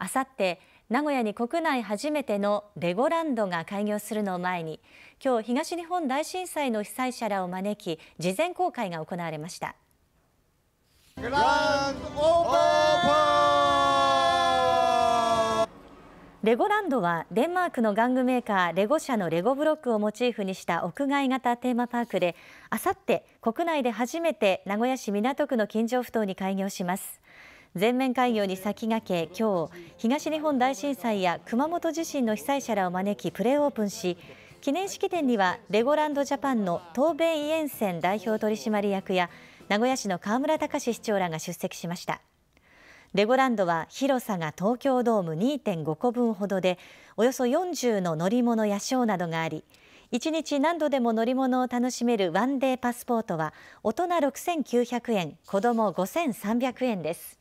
あさって名古屋に国内初めてのレゴランドが開業するのを前に今日東日本大震災の被災者らを招き事前公開が行われましたグランドオープンレゴランドはデンマークの玩具メーカーレゴ社のレゴブロックをモチーフにした屋外型テーマパークであさって国内で初めて名古屋市港区の金城ふ頭に開業します全面開業に先駆け今日東日本大震災や熊本地震の被災者らを招きプレオープンし記念式典にはレゴランドジャパンの東米イエンセン代表取締役や名古屋市の河村隆市長らが出席しましたレゴランドは広さが東京ドーム2.5個分ほどでおよそ40の乗り物やショーなどがあり1日何度でも乗り物を楽しめるワンデーパスポートは大人6900円子ども5300円です